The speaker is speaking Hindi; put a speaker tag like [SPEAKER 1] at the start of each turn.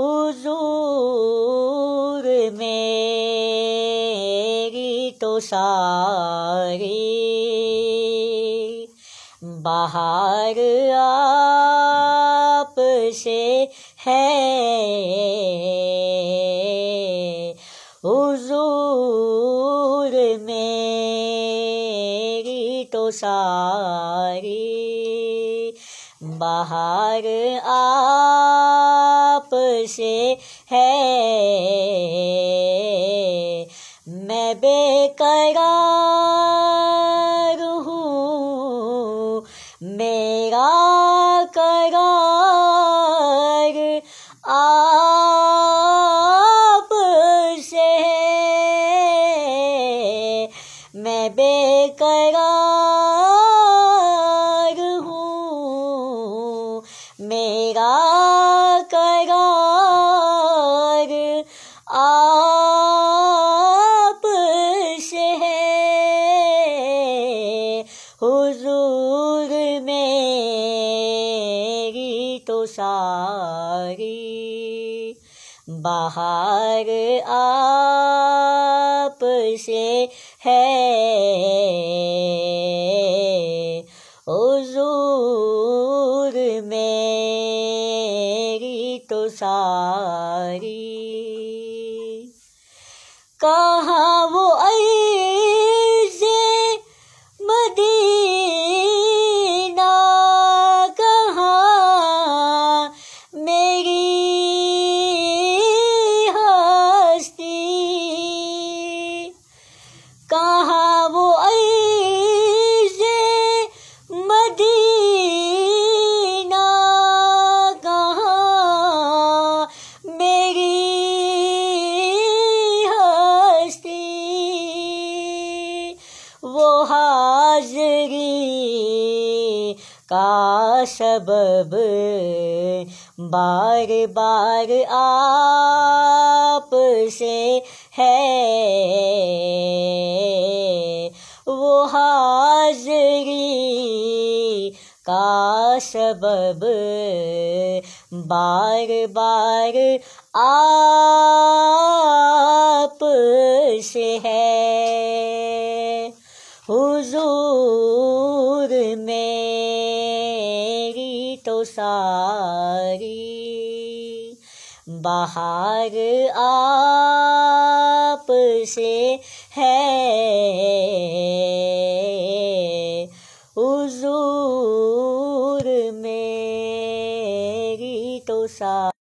[SPEAKER 1] हुजूर मेरी तो सारी बाहर आप से है हुजूर मेरी तो सारी बाहर आप से है मैं बेकरार हूँ मेरा करार आप से है मैं बेकरार मेरा करार आप से है हुजूर मेरी तो सारी बाहर आप से है तो सारी का का सबब बार बार आप से है वो हाजरी का सबब बार बार आप हुजूर मेरी तो सारी बाहर आप से है हुजूर मेरी तो सारी